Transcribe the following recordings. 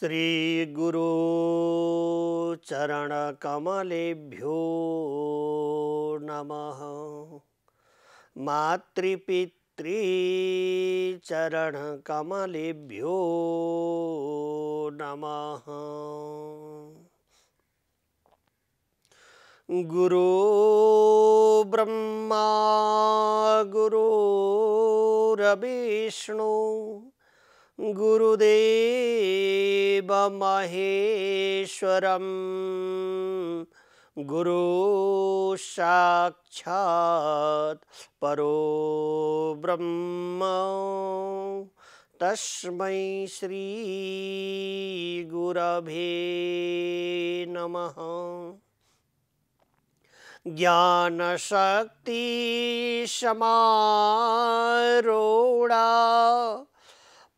श्रीगुरोचरणकमलेभ्यो नमः मातृपितृचरणकमलेभ्यो नमः ब्रह्मा गुरोब्रह्मागुरोविष्णु गुरुदेव महेश्वरम गुरु साक्षात् परो ब्रह्म तस्म तस्मै श्रीगुरभे नमः ज्ञानशक्तिसमारोढा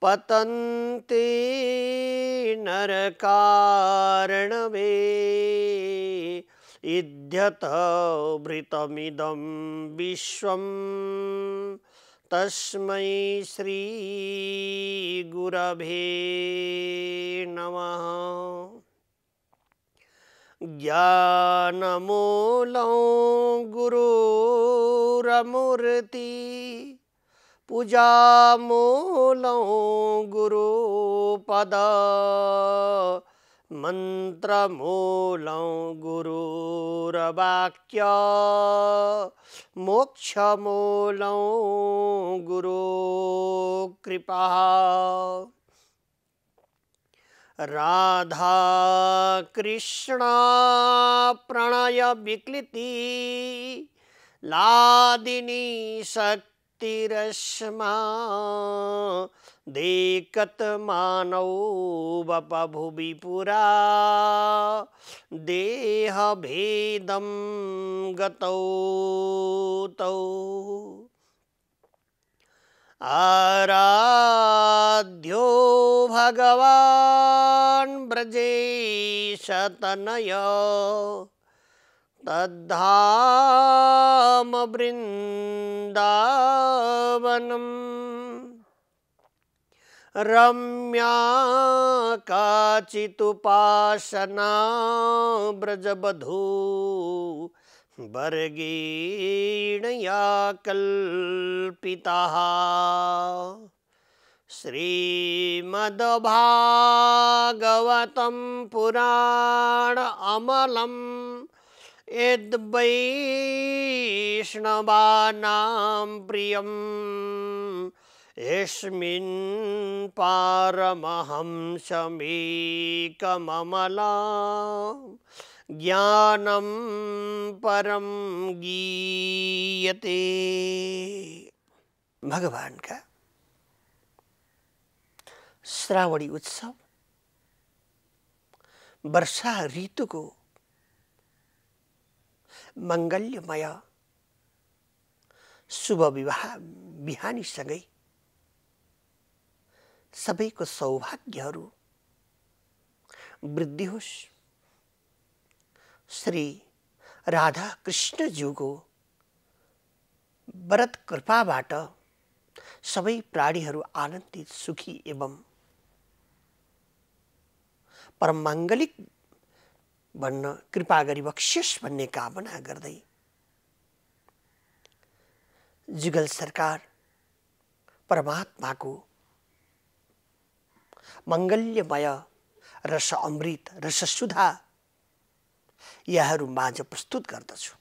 पतन्ति नरकारणवे विश्व तस्म तस्मै श्रीगुरभे नमः ज्ञानमूल गुरुरमूर्ति पूजा मंत्र पूजामूलं गुरु कृपा राधा कृष्ण प्रणय राधाकृष्णाप्रणयविक्लिति लादिनी शक्ति तिरस्मा देकत मानौ बपभुवि पुरा देहभेदं गतौ तौ आराध्यो भगवान् ब्रजेशतनय तद्धाम वृन्दावनम् रम्या काचितुपासना ब्रजबधू वर्गीणया कल्पिताः श्रीमद्भागवतं पुराण अमलम् यद्वैष्णवानां प्रियम् यस्मिन् पारमहंसमेकममला ज्ञानं परम गीयते भगवान का श्रावणी उत्सव वर्षा ऋतु को मङ्गल्यमय शुभ विवाह बिहानीसँगै सबैको सौभाग्यहरू वृद्धि होस् श्री राधा कृष्णज्यूको व्रत कृपाबाट सबै प्राणीहरू आनन्दित सुखी एवं परमाङ्गलिक भन्न कृपा गरी बक्सियोस् भन्ने कामना गर्दै जुगल सरकार परमात्माको मङ्गल्यमय रस अमृत सुधा यहाँहरू माझ प्रस्तुत गर्दछु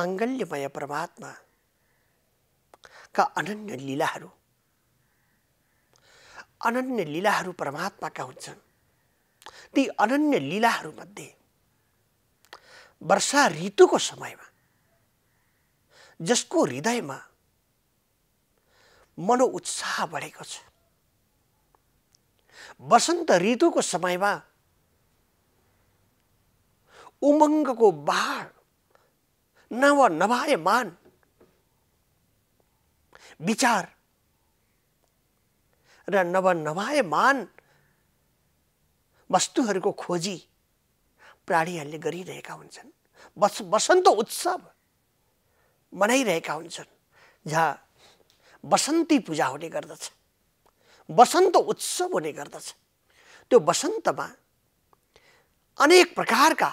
मङ्गल्यमय परमात्माका अनन्य लीलाहरू अनन्य लीलाहरू परमात्माका हुन्छन् ती अनन्य लीलाहरूमध्ये वर्षा ऋतुको समयमा जसको हृदयमा मनोउत्साह बढेको छ वसन्त ऋतुको समयमा उमङ्गको बाढ नव मान विचार र नव मान वस्तु खोजी प्राणी गरिरहेका बस बसंत वसन्त उत्सव मनाई हुन्छन् जहाँ बसंती पूजा होने गद वसन्त उत्सव गद तो बसंत में अनेक प्रकार का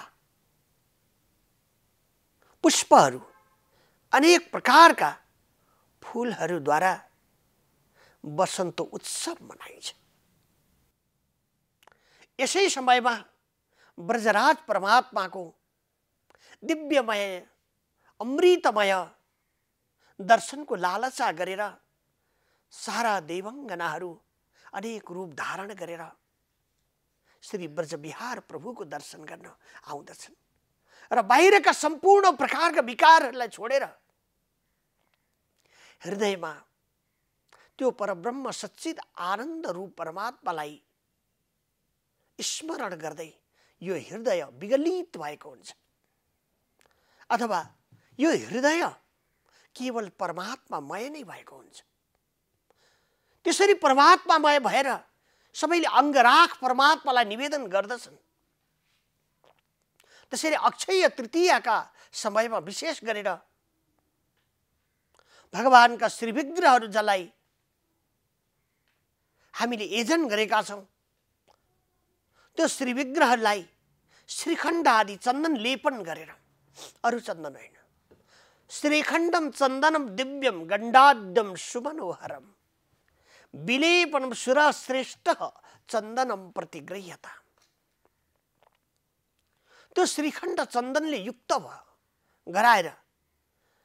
पुष्पर अनेक प्रकार फूल द्वारा बसंत उत्सव इस समय में ब्रजराज को दिव्यमय अमृतमय दर्शन को लालसा कर सारा देवंगना अनेक रूप धारण कर श्री प्रभु को दर्शन गर्न का संपूर्ण प्रकार का विकार छोड़कर हृदय में त्यो परब्रह्म सच्चिद आनन्द रूप परमात्मालाई स्मरण गर्दै यो हृदय विगलित भएको हुन्छ अथवा यो हृदय केवल परमात्मामय नै भएको हुन्छ त्यसरी परमात्मामय भएर सबैले अङ्गराख परमात्मालाई निवेदन गर्दछन् त्यसरी अक्षय तृतीयका समयमा विशेष गरेर भगवान्का श्रीविग्रहहरू जसलाई हामीले एजन गरेका छौँ त्यो श्रीविग्रहलाई श्रीखण्ड आदि चन्दन लेपन गरेर अरू चन्दन होइन श्रीखण्डम चन्दनम दिव्यम गण्डाद्यम सुमनोहरम विलेपनम श्रेष्ठ चन्दनम प्रतिगृह्यता त्यो श्रीखण्ड चन्दनले युक्त भयो गराएर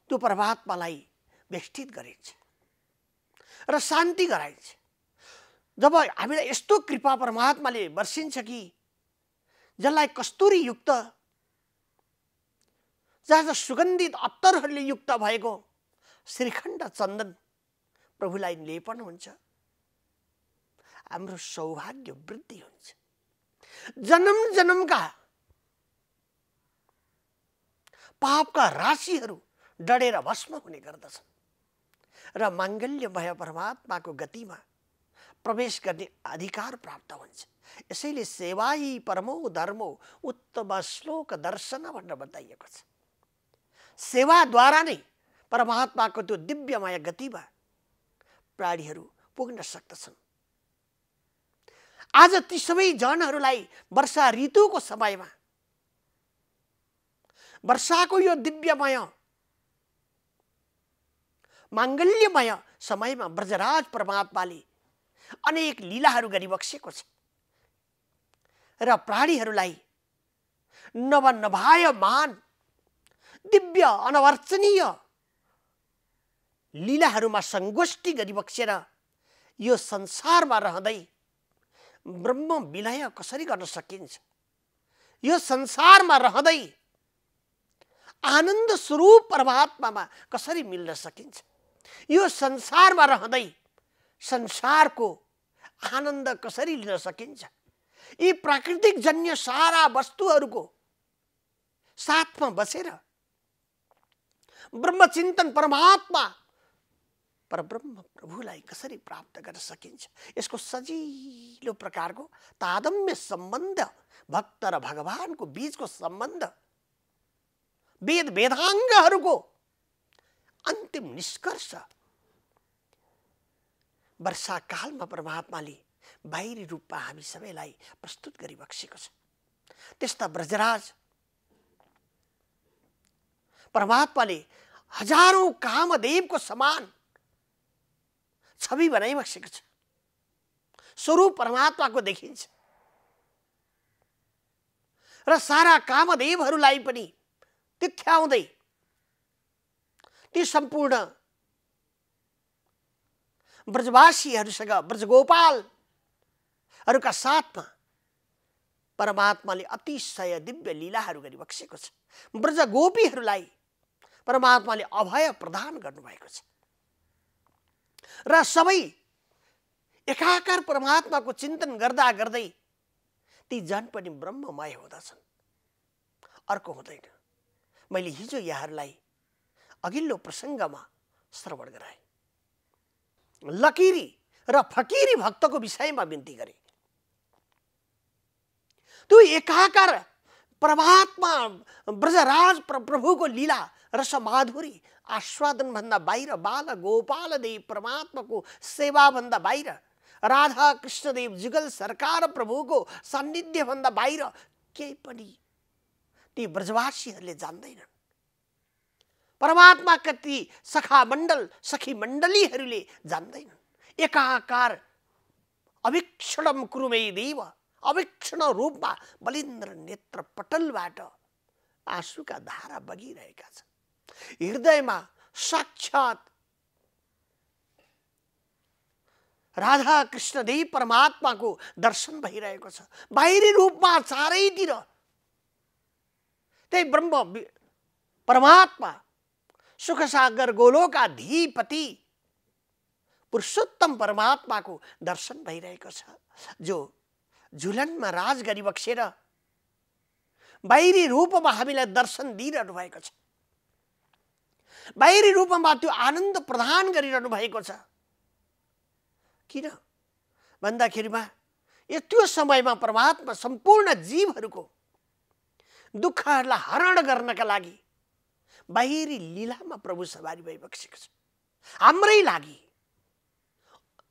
त्यो परमात्मालाई व्यष्टित गरिन्छ र शान्ति गराइन्छ जब हामीलाई यस्तो कृपा परमात्माले वर्षिन्छ कि जसलाई कस्तुरी युक्त जहाँ जहाँ सुगन्धित अत्तरहरूले युक्त भएको श्रीखण्ड चन्दन प्रभुलाई लेपन हुन्छ हाम्रो सौभाग्य वृद्धि हुन्छ जन्म जन्मका पापका राशिहरू डढेर भस्म हुने गर्दछन् र माङ्गल्य भय परमात्माको गतिमा प्रवेश गर्ने अधिकार प्राप्त हुन्छ यसैले सेवा परमो धर्मो उत्तम श्लोक दर्शन भनेर बताइएको छ सेवाद्वारा नै परमात्माको त्यो दिव्यमय गतिमा प्राणीहरू पुग्न सक्दछन् आज ती सबै जनहरूलाई वर्षा ऋतुको समयमा वर्षाको यो दिव्यमय माङ्गल्यमय समयमा ब्रजराज परमात्माले अनेक लीलाहरू गरिबक्सेको छ र प्राणीहरूलाई नव नभाय मान दिव्य अनवर्चनीय लीलाहरूमा सङ्गोष्ठी गरिबक्सेर यो संसारमा रहँदै ब्रह्म विलय कसरी गर्न सकिन्छ यो संसारमा रहँदै आनन्द स्वरूप परमात्मामा कसरी मिल्न सकिन्छ यो संसारमा रहँदै संसारको आनन्द कसरी लिन सकिन्छ यी प्राकृतिक जन्य सारा वस्तुहरूको साथमा बसेर ब्रह्मचिन्तन परमात्मा परब्रह्म प्रभुलाई कसरी प्राप्त गर्न सकिन्छ यसको सजिलो प्रकारको तादम्य सम्बन्ध भक्त र भगवान्को बीचको सम्बन्ध वेद वेदाङ्गहरूको अन्तिम निष्कर्ष वर्षाकालमा परमात्माले बाहिरी रूपमा हामी सबैलाई प्रस्तुत गरिबक्सेको छ त्यस्ता ब्रजराज परमात्माले हजारौँ कामदेवको समान छवि बनाइबक्सेको छ स्वरूप परमात्माको देखिन्छ र सारा कामदेवहरूलाई पनि तिथ्याउँदै ती सम्पूर्ण ब्रजवासीहरूसँग ब्रजगोपालहरूका साथमा परमात्माले अतिशय दिव्य लीलाहरू गरी बक्सेको छ ब्रजगोपीहरूलाई परमात्माले अभय प्रदान गर्नुभएको छ र सबै एकाकार परमात्माको चिन्तन गर्दा गर्दै ती जन पनि ब्रह्ममय हुँदछन् अर्को हुँदैन मैले हिजो यहाँहरूलाई अघिल्लो प्रसङ्गमा श्रवण गराएँ लकिरी र फकिरी भक्तको विषयमा बिन्ती गरे त्यो एकाकार परमात्मा ब्रजराज प्रभुको लीला रसमाधुरी आस्वादनभन्दा बाहिर बाल गोपालदेव परमात्माको सेवाभन्दा बाहिर राधा कृष्णदेव जुगल सरकार प्रभुको सान्निध्यभन्दा बाहिर केही पनि ती ब्रजवासीहरूले जान्दैनन् परमात्मा कति सखा मण्डल सखी मण्डलीहरूले जान्दैनन् एकाकार अविक्षणम कुरुमै देव अविक्षण रूपमा बलिन्द्र नेत्र पटलबाट आँसुका धारा बगिरहेका छन् हृदयमा साक्षात् राधा कृष्णदेव परमात्माको दर्शन भइरहेको छ बाहिरी रूपमा चारैतिर त्यही ब्रह्म परमात्मा सुख सागर धीपति पुरुषोत्तम परमात्माको दर्शन भइरहेको छ जो झुलनमा राज गरी बक्सेर बाहिरी रूपमा हामीलाई दर्शन दिइरहनु भएको छ बाहिरी रूपमा त्यो आनन्द प्रदान गरिरहनु भएको छ किन भन्दाखेरिमा त्यो समयमा परमात्मा सम्पूर्ण जीवहरूको दुःखहरूलाई हरण गर्नका लागि बाहिरी लीलामा प्रभु सवारी भइबसेको छ हाम्रै लागि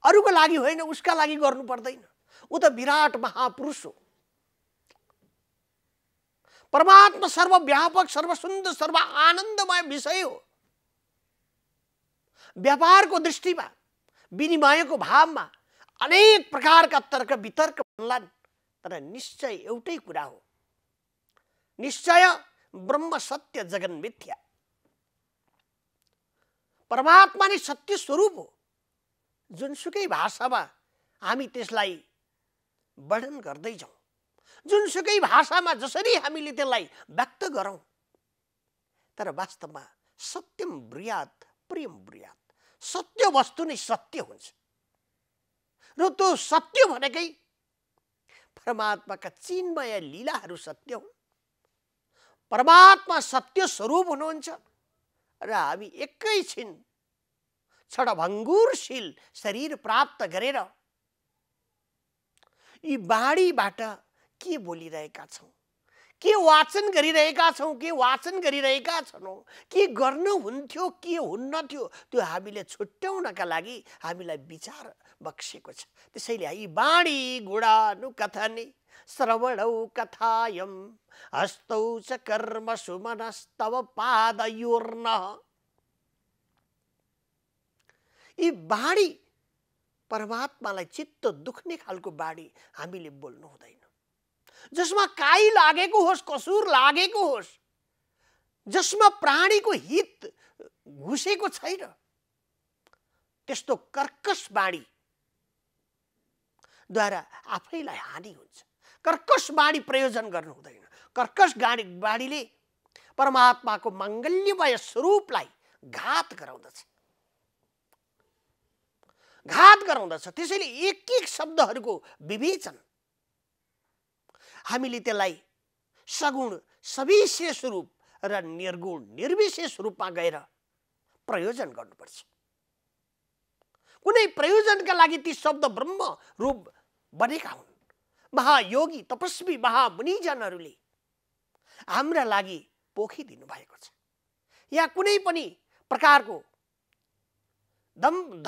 अरूको लागि होइन उसका लागि गर्नु पर्दैन ऊ त विराट महापुरुष हो परमात्मा सर्वव्यापक सर्वसुन्दर सर्व आनन्दमय विषय हो व्यापारको दृष्टिमा विनिमयको भावमा अनेक प्रकारका तर्क वितर्क भन्लान् तर निश्चय एउटै कुरा हो निश्चय ब्रह्म सत्य जगन मिथ्या परमात्मा नै सत्य स्वरूप हो जुनसुकै भाषामा हामी त्यसलाई वर्णन गर्दैछौँ जुनसुकै भाषामा जसरी हामीले त्यसलाई व्यक्त गरौँ तर वास्तवमा सत्यम ब्रियात प्रेम ब्रियात सत्य वस्तु नै सत्य हुन्छ र त्यो सत्य भनेकै परमात्माका चिन्मय लीलाहरू सत्य हुन् परमात्मा सत्य स्वरूप हुनुहुन्छ र हामी एकैछिन छडभङ्गुरशील शरीर प्राप्त गरेर यी बाणीबाट के बोलिरहेका छौँ के वाचन गरिरहेका छौँ के वाचन गरिरहेका छौँ के हुन्थ्यो के हुन्न थियो त्यो हामीले छुट्याउनका लागि हामीलाई विचार बक्सेको छ त्यसैले यी बाणी गुडानु कथनी श्रवणौ कथायम् हस्तौ च कर्मसु मनस्तव पादयोर्न यी बाणी परमात्मालाई चित्त दुख्ने खालको बाणी हामीले बोल्नु हुँदैन जसमा काई लागेको होस् कसुर लागेको होस् जसमा प्राणीको हित घुसेको छैन त्यस्तो कर्कस बाणीद्वारा आफैलाई हानि हुन्छ कर्कश बाणी प्रयोजन गर्नु हुँदैन कर्कश गाडी बाणीले परमात्माको मङ्गल्यमय स्वरूपलाई घात गराउँदछ घात गराउँदछ त्यसैले एक एक शब्दहरूको विवेचन हामीले त्यसलाई सगुण सविशेष रूप र निर्गुण निर्विशेष रूपमा गएर प्रयोजन गर्नुपर्छ कुनै प्रयोजनका लागि ती शब्द ब्रह्म रूप बनेका हुन् महायोगी तपस्वी महामुनिजनहरूले हाम्रा लागि पोखिदिनु भएको छ या कुनै पनि प्रकारको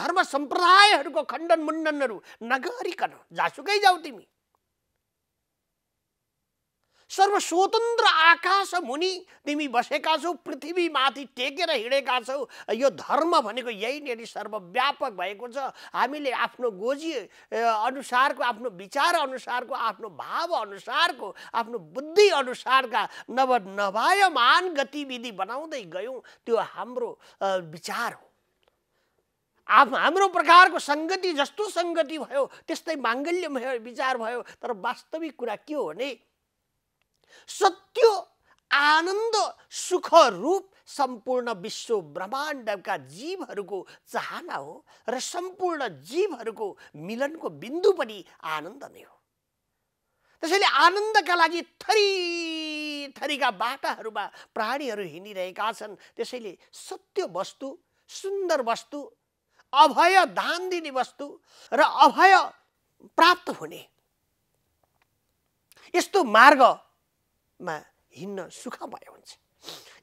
धर्म सम्प्रदायहरूको खण्डन मुण्डनहरू नगरिकन जासुकै जाऊ तिमी सर्वस्वतन्त्र आकाश मुनि तिमी बसेका छौ पृथ्वीमाथि टेकेर हिँडेका छौ यो धर्म भनेको यहीँनिर सर्वव्यापक भएको छ हामीले आफ्नो गोजी अनुसारको आफ्नो विचार अनुसारको आफ्नो भाव अनुसारको आफ्नो बुद्धि अनुसारका नव नभायमान गतिविधि बनाउँदै गयौँ त्यो हाम्रो विचार हो आफ हाम्रो प्रकारको सङ्गति जस्तो सङ्गति भयो त्यस्तै माङ्गल्य विचार भयो तर वास्तविक कुरा के हो भने सत्य आनन्द सुख रूप सम्पूर्ण विश्व ब्रह्माण्डका जीवहरूको चाहना हो र सम्पूर्ण जीवहरूको मिलनको बिन्दु पनि आनन्द नै हो त्यसैले आनन्दका लागि थरी थरीका बाटाहरूमा प्राणीहरू हिँडिरहेका छन् त्यसैले सत्य वस्तु सुन्दर वस्तु अभय दान दिने वस्तु र अभय प्राप्त हुने यस्तो मार्ग मा हिँड्न सुख भयो हुन्छ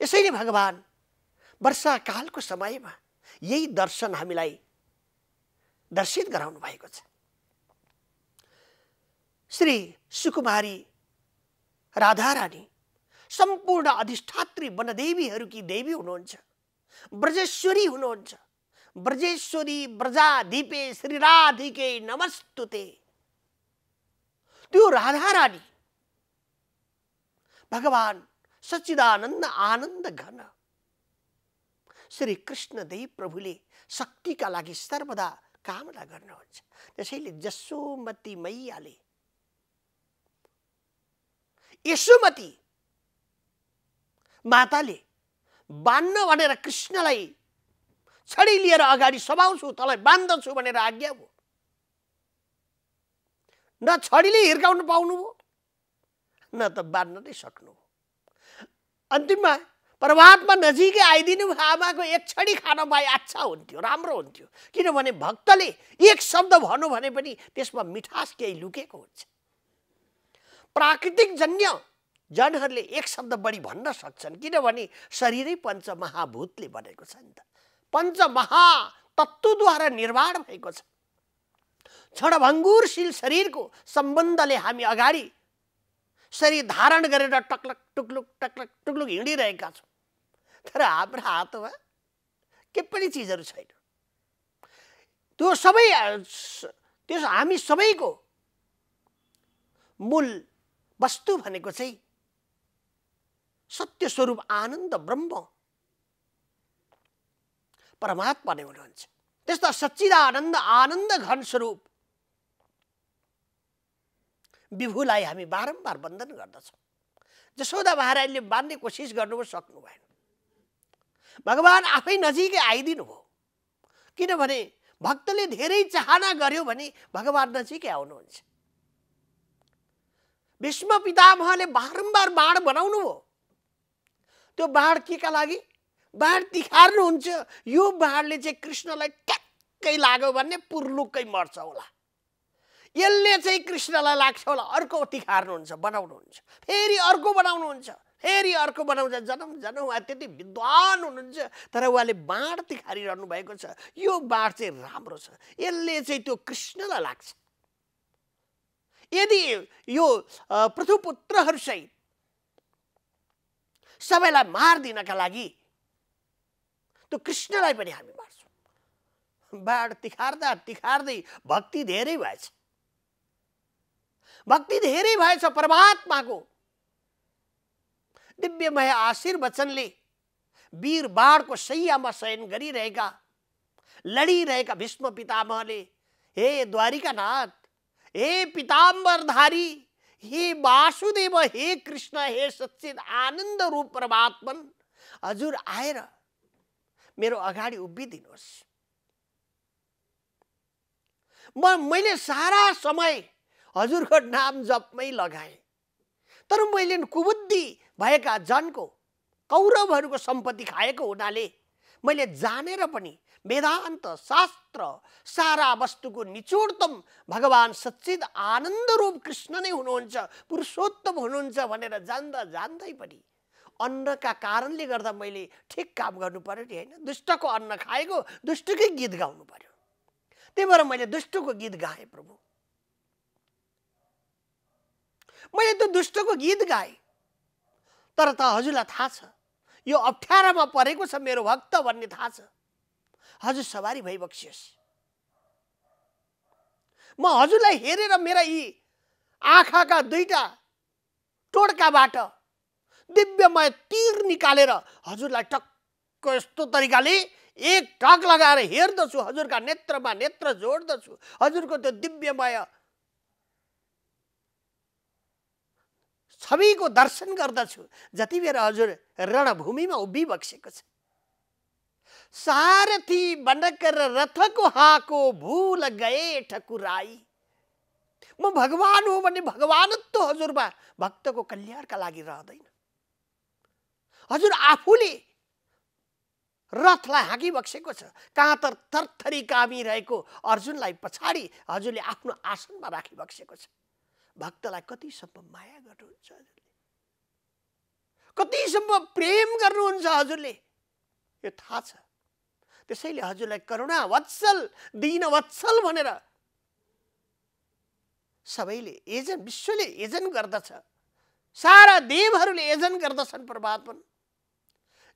यसैले भगवान् वर्षाकालको समयमा यही दर्शन हामीलाई दर्शित गराउनु भएको छ श्री सुकुमारी राधारानी सम्पूर्ण अधिष्ठात्री वनदेवीहरूकी देवी हुनुहुन्छ ब्रजेश्वरी हुनुहुन्छ ब्रजेश्वरी ब्रजाधिपे राधिके नमस्तुते त्यो राधारानी भगवान सच्चिदानन्द आनन्द घन श्री कृष्णदेव प्रभुले शक्तिका लागि सर्वदा कामना गर्नुहुन्छ त्यसैले जसोमती मैयाले यसोमती माताले बाँध्न भनेर कृष्णलाई छडी लिएर अगाडि सभाउँछु तँलाई बाँध्दछु भनेर आज्ञा भयो न छडीले हिर्काउनु पाउनु भयो न त बाँध्न नै सक्नु अन्तिममा परमात्मा नजिकै आइदिनु आमाको एक छडी खान भए अच्छा हुन्थ्यो राम्रो हुन्थ्यो किनभने भक्तले एक शब्द भन्नु भने पनि त्यसमा मिठास केही लुकेको हुन्छ प्राकृतिक जन्य जनहरूले एक शब्द बढी भन्न सक्छन् किनभने शरीरै पञ्च महाभूतले बनेको छ नि त पञ्च महातत्त्वद्वारा निर्माण भएको छ क्षणभङ्गुरशील शरीरको सम्बन्धले हामी अगाडि शरीर धारण गरेर टक्लक टुक्लुक टक्लक टुक्लुक हिँडिरहेका छौँ तर हाम्रो हातमा के पनि चिजहरू छैन त्यो सबै त्यो हामी सबैको मूल वस्तु भनेको चाहिँ सत्य स्वरूप आनन्द ब्रह्म परमात्मा नै हुनुहुन्छ त्यस्ता सच्चिदानन्द आनन्द घन स्वरूप विभुलाई हामी बारम्बार वन्दन गर्दछौँ जसोदा महाराजले बाँध्ने कोसिस गर्नुभयो सक्नु भएन भगवान् आफै नजिकै आइदिनु भयो किनभने भक्तले धेरै चाहना गर्यो भने भगवान् नजिकै आउनुहुन्छ भीष्म पितामहले बारम्बार बाण बनाउनु भयो त्यो बाण के का लागि बाण तिखार्नुहुन्छ यो बाँडले चाहिँ कृष्णलाई ट्याक्कै लाग्यो भने पुर्लुक्कै मर्छ होला यसले चाहिँ कृष्णलाई लाग्छ होला अर्को तिखार्नुहुन्छ बनाउनुहुन्छ फेरि अर्को बनाउनुहुन्छ फेरि अर्को बनाउँछ जनम जनम उहाँ त्यति विद्वान हुनुहुन्छ तर उहाँले बाँड तिखारिरहनु भएको छ यो बाँड चाहिँ राम्रो छ यसले चाहिँ त्यो कृष्णलाई लाग्छ यदि यो पृथुपुत्रहरूसहित सबैलाई मारिदिनका लागि त्यो कृष्णलाई पनि हामी मार्छौँ बाढ तिखार्दा तिखार्दै भक्ति धेरै भएछ भक्ति धेरै भएछ परमात्माको दिव्यमय आशिर्वचनले वीर बाढको में शयन गरिरहेका लडिरहेका भीष्म पितामहले हे द्वारिकानाथ हे पिताम्बरधारी हे वासुदेव हे कृष्ण हे सचिद आनन्द रूप परमात्मन हजुर आएर मेरो अगाडि उभिदिनुहोस् म मैले सारा समय हजुरको नाम जपमै लगाएँ तर मैले कुबुद्धि भएका जनको कौरवहरूको सम्पत्ति खाएको हुनाले मैले जानेर पनि वेदान्त शास्त्र सारा वस्तुको निचोडतम भगवान् सच्चिद आनन्द रूप कृष्ण नै हुनुहुन्छ पुरुषोत्तम हुनुहुन्छ भनेर जान्दा जान्दै पनि अन्नका कारणले गर्दा मैले ठिक काम गर्नु पऱ्यो नि होइन दुष्टको अन्न खाएको दुष्टकै गीत गाउनु पऱ्यो त्यही भएर मैले दुष्टको गीत गाएँ प्रभु मैले त्यो दुष्टको गीत गाएँ तर त हजुरलाई थाहा छ यो अप्ठ्यारामा परेको छ मेरो भक्त भन्ने थाहा छ हजुर सवारी भई बक्सियोस् म हजुरलाई हेरेर मेरा यी आँखाका दुईवटा टोड्काबाट दिव्यमय तिर निकालेर हजुरलाई टक्क यस्तो तरिकाले एक टक लगाएर हेर्दछु हजुरका नेत्रमा नेत्र जोड्दछु हजुरको त्यो दिव्यमय सबैको दर्शन गर्दछु जति बेर हजुर रणभूमिमा उभिबक्सेको छ सारथी बनकर रथको हाको भूल गए ठकुराई म भगवान हो भने भगवानत्व हजुरमा भक्तको कल्याणका लागि रहँदैन हजुर आफूले रथलाई बक्सेको छ कहाँ तर थरथरी कामी रहेको अर्जुनलाई पछाडि हजुरले आफ्नो आसनमा राखी बक्सेको छ भक्तलाई कतिसम्म माया गर्नुहुन्छ हजुरले कतिसम्म प्रेम गर्नुहुन्छ हजुरले यो थाहा छ त्यसैले हजुरलाई करुणा वत्सल दिन वत्सल भनेर सबैले एजन विश्वले एजन गर्दछ सारा देवहरूले एजन गर्दछन् परमात्मन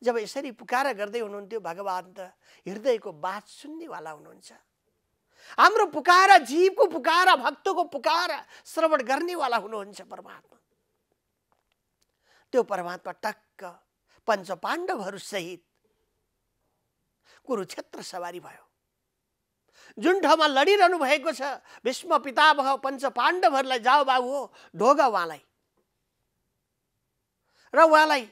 जब यसरी पुकार गर्दै हुनुहुन्थ्यो भगवान् त हृदयको बात सुन्नेवाला हुनुहुन्छ हाम्रो पुकारा जीवको पुकार भक्तको पुकार श्रवण गर्नेवाला हुनुहुन्छ परमात्मा त्यो परमात्मा टक्क पञ्च सहित कुरुक्षेत्र सवारी भयो जुन ठाउँमा लडिरहनु भएको छ भीष्म पिता भयो पञ्च पाण्डवहरूलाई जाओ बाबु हो ढोग उहाँलाई र उहाँलाई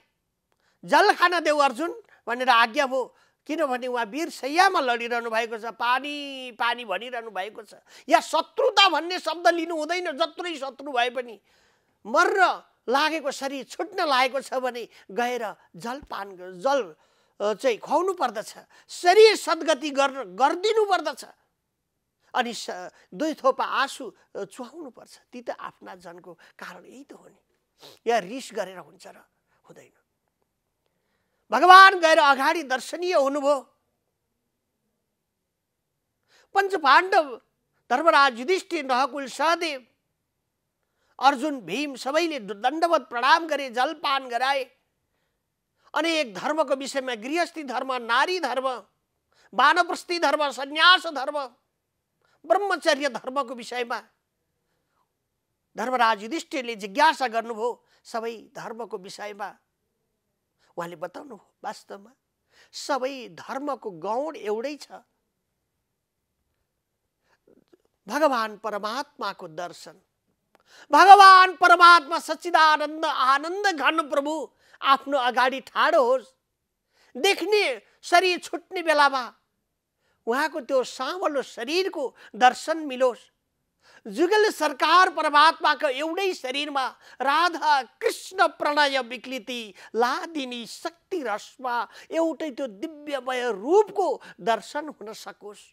जल खान देऊ अर्जुन भनेर आज्ञा भयो किनभने उहाँ वीर सैयामा लडिरहनु भएको छ पानी पानी भनिरहनु भएको छ या शत्रुता भन्ने शब्द लिनु हुँदैन जत्रै शत्रु भए पनि मर्न लागेको शरीर छुट्न लागेको छ भने गएर जलपान जल चाहिँ खुवाउनु पर्दछ शरीर सद्गति गर् गरिदिनु पर्दछ अनि दुई थोपा आँसु चुहाउनु पर्छ ती त आफ्ना जनको कारण यही त हो नि या रिस गरेर हुन्छ र हुँदैन भगवान् गएर अगाडि दर्शनीय हुनुभयो पञ्च पाण्डव धर्मराज युधिष्ठिर नहकुल सहदेव अर्जुन भीम सबैले दण्डवत प्रणाम गरे जलपान गराए अनेक धर्मको विषयमा गृहस्थी धर्म नारी धर्म वानप्रस्थी धर्म सन्यास धर्म ब्रह्मचर्य धर्मको विषयमा धर्मराज युधिष्ठिरले जिज्ञासा गर्नुभयो सबै धर्मको विषयमा उहाँले बताउनु वास्तवमा सबै धर्मको गौण एउटै छ भगवान् परमात्माको दर्शन भगवान् परमात्मा सच्चिदानन्द आनन्द घन प्रभु आफ्नो अगाडि ठाडो होस् देख्ने शरीर छुट्ने बेलामा उहाँको त्यो सावलो शरीरको दर्शन मिलोस् जुगल सरकार परमात्माको एउटै शरीरमा राधा कृष्ण प्रणय विकृति लादिनी शक्ति रसमा एउटै त्यो दिव्यमय रूपको दर्शन हुन सकोस्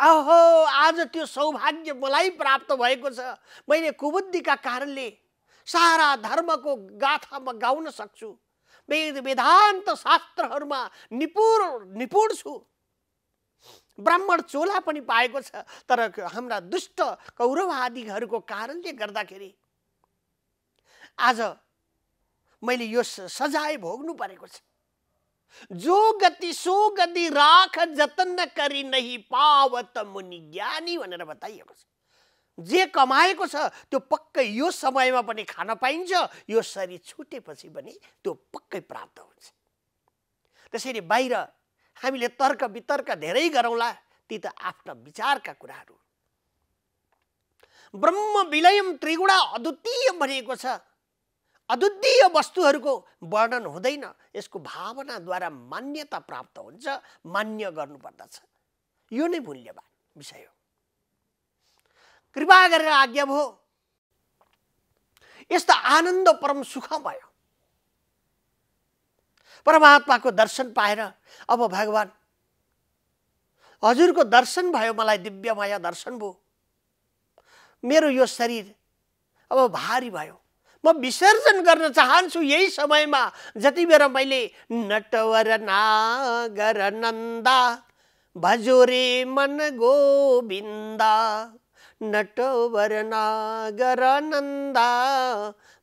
अहो आज त्यो सौभाग्य मलाई प्राप्त भएको छ मैले कुबुद्धिका कारणले सारा धर्मको गाथामा गाउन सक्छु वेद वेदान्त शास्त्रहरूमा निपुण निपुण छु ब्राह्मण चोला पनि पाएको छ तर हाम्रा दुष्ट कौरव आदिहरूको कारणले गर्दाखेरि आज मैले यो सजाय भोग्नु परेको छ जो गति सो गति राख जतन करी नै पावत मुनि ज्ञानी भनेर बताइएको छ जे कमाएको छ त्यो पक्कै यो समयमा पनि खान पाइन्छ यो शरीर छुटेपछि पनि त्यो पक्कै प्राप्त हुन्छ त्यसरी बाहिर हामीले तर्क वितर्क धेरै गरौँला ती त आफ्ना विचारका कुराहरू ब्रह्म विलयम त्रिगुणा अद्वितीय भनिएको छ अद्वितीय वस्तुहरूको वर्णन हुँदैन यसको भावनाद्वारा मान्यता प्राप्त हुन्छ मान्य गर्नुपर्दछ यो नै मूल्यवान विषय हो कृपा गरेर आज्ञा भयो यस्तो आनन्द परम सुख भयो परमात्माको दर्शन पाएर अब भगवान् हजुरको दर्शन भयो मलाई दिव्यमय दर्शन भयो मेरो यो शरीर अब भारी भयो म विसर्जन गर्न चाहन्छु यही समयमा जति बेर मैले नटवर नागर नन्दा भजोरे मन गोविन्द नटवर नागर नन्दा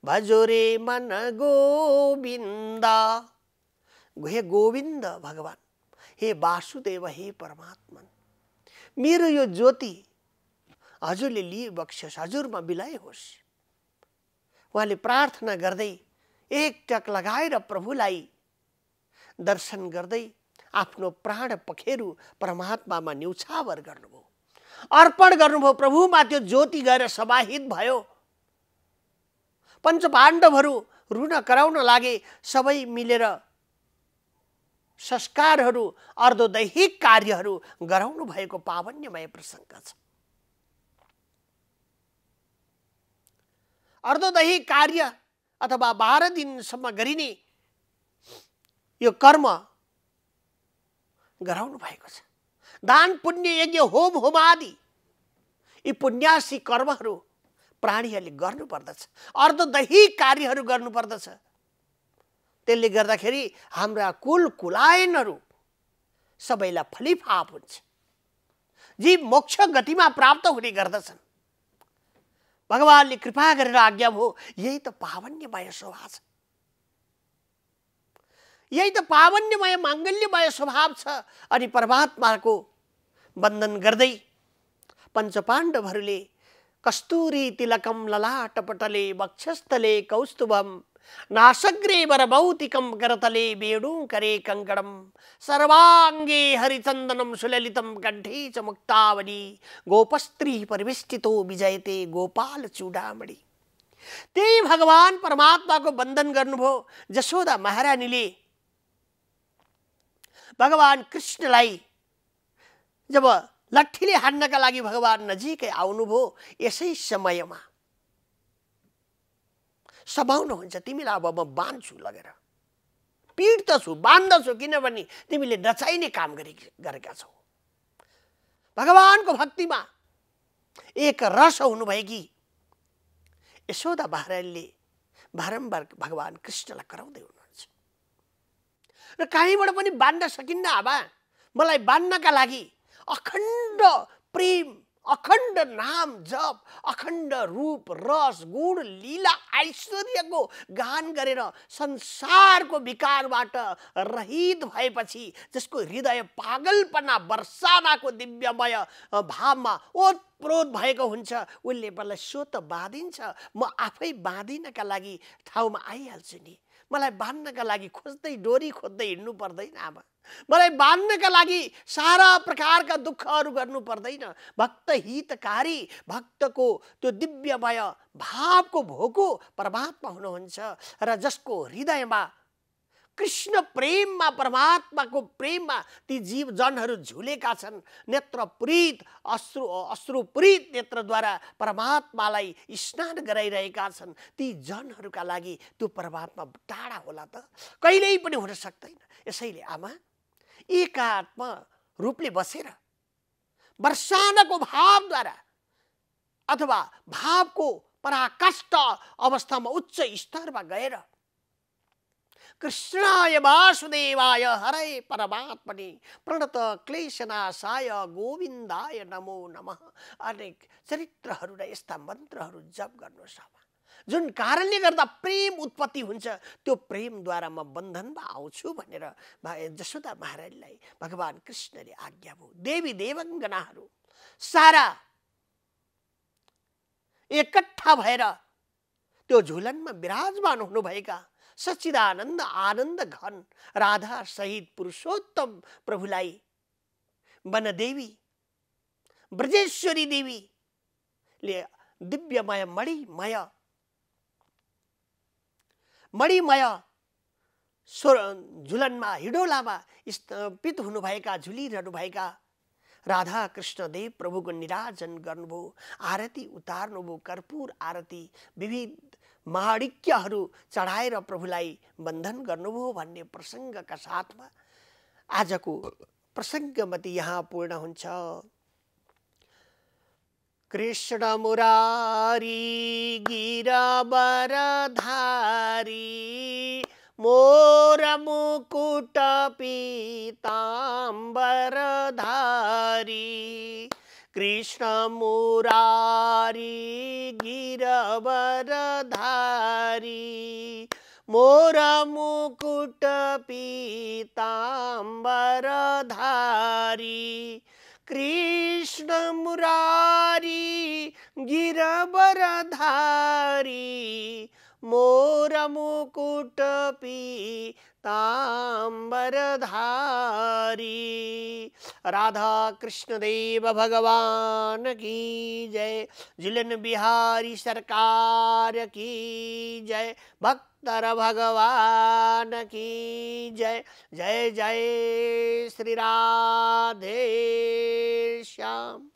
भजोरे मन गोविन्दा हे गोविन्द भगवान् हे वासुदेव हे परमात्मन मेरो यो ज्योति हजुरले लिए बक्सियोस् हजुरमा बिलाइ होस् उहाँले प्रार्थना गर्दै एक टक लगाएर प्रभुलाई दर्शन गर्दै आफ्नो प्राण पखेरु परमात्मामा न्युछावर गर्नुभयो अर्पण गर्नुभयो प्रभुमा त्यो ज्योति गएर समाहित भयो पञ्च पाण्डवहरू रुन कराउन लागे सबै मिलेर संस्कारहरू अर्धदैहिक कार्यहरू गराउनु भएको पावन्यमय प्रसङ्ग छ अर्धदैहिक कार्य अथवा बाह्र दिनसम्म गरिने यो कर्म गराउनु भएको छ दान पुण्य यज्ञ होम आदि यी पुण्यासी कर्महरू प्राणीहरूले गर्नुपर्दछ अर्धदैहिक कार्यहरू गर्नुपर्दछ त्यसले गर्दाखेरि हाम्रा कुल कुलायनहरू सबैलाई फलिफाप हुन्छ जी मोक्ष गतिमा प्राप्त हुने गर्दछन् भगवान्ले कृपा गरेर आज्ञा भयो यही त पावन्यमय स्वभाव छ यही त पावन्यमय माङ्गल्यमय स्वभाव छ अनि परमात्माको वन्दन गर्दै पञ्चपाण्डवहरूले कस्तुरी तिलकम ललाटपटले वक्षस्थले कौस्तुभम నాశగ్రీవర భౌతికం కరతలే వేణు కరే కంకణం సర్వాంగే హరిచందనం సులలితం కంఠే చ ముక్తావళి గోపస్త్రీ పరివేష్టితో విజయతే గోపాల చూడామణి त्यही भगवान परमात्माको वन्दन गर्नुभयो जसोदा महारानीले भगवान कृष्णलाई जब लट्ठीले हान्नका लागि भगवान नजिकै आउनुभयो यसै समयमा सभाउनु हुन्छ तिमीलाई अब म बाँध्छु लगेर पिट्दछु बाँध्दछु किनभने तिमीले नचाहिने काम गरे गरेका छौ भगवान्को भक्तिमा एक रस हुनुभएकी यशोदा महाराजले बारम्बार भगवान् कृष्णलाई कराउँदै हुनुहुन्छ र कहीँबाट पनि बाँध्न सकिन्न आमा मलाई बाँध्नका लागि अखण्ड प्रेम अखण्ड नाम जप अखण्ड रूप रस गुण लीला ऐश्वर्यको गान गरेर संसारको विकारबाट रहित भएपछि जसको हृदय पागलपना वर्षानाको दिव्यमय भावमा ओतप्रोत भएको हुन्छ उसले मलाई सो त बाँधिन्छ म आफै बाँधिनका लागि ठाउँमा आइहाल्छु नि मलाई बाँध्नका लागि खोज्दै डोरी खोज्दै हिँड्नु पर्दैन अब मलाई बाँध्नका लागि सारा प्रकारका दुःखहरू गर्नु पर्दैन भक्त हितकारी भक्तको त्यो दिव्यमय भावको भोको परमात्मा हुनुहुन्छ र जसको हृदयमा कृष्ण प्रेममा परमात्माको प्रेममा ती जीव जनहरू झुलेका छन् नेत्रप्रीत अश्रु अश्रुप्रीत नेत्रद्वारा परमात्मालाई स्नान गराइरहेका छन् ती जनहरूका लागि त्यो परमात्मा टाढा होला त कहिल्यै पनि हुन सक्दैन यसैले आमा एकात्म रूपले बसेर वर्षानको भावद्वारा अथवा भावको पराकाष्ठ अवस्थामा उच्च स्तरमा गएर कृष्णाय वासुदेवाय हरे परमात्मने प्रणत क्लेशनाशाय गोविन्दाय नमो नमः अनेक चरित्रहरू र यस्ता मन्त्रहरू जप गर्नुहोस् जुन कारणले गर्दा प्रेम उत्पत्ति हुन्छ त्यो प्रेमद्वारा म बन्धनमा आउँछु भनेर जसोदा महाराजलाई भगवान् कृष्णले आज्ञा भयो देवी देवङ्गनाहरू सारा एकट्ठा भएर त्यो झुलनमा विराजमान हुनुभएका सचिदानन्द आनन्द घन राधा सहित पुरुषोत्तम प्रभुलाई वनदेवी ब्रजेश्वरी देवीले दिव्यमय मणिमय मणिमय स्वर झुलनमा हिडोलामा स्थापित हुनुभएका झुलिरहनुभएका राधा कृष्णदेव प्रभुको निराजन गर्नुभयो आरती उतार्नुभयो कर्पूर आरती विविध महाडिक्यहरू चढाएर प्रभुलाई का साथ में आज को प्रसंग मत यहाँ पूर्ण हो कृष्ण मुरारी गिरबरधारी मोर मुकुट पीताम्बरधारी कृष्ण मुरारी कृष्णमुरारी धारी मोर मुकुट धारी कृष्ण मुरारी धारी मोर मुकुट पी ताम्बरधारी राधा कृष्ण देव भगवान की जय जिलन बिहारी सरकार की जय भक्तर भगवान की जय जय जय श्री राधे श्याम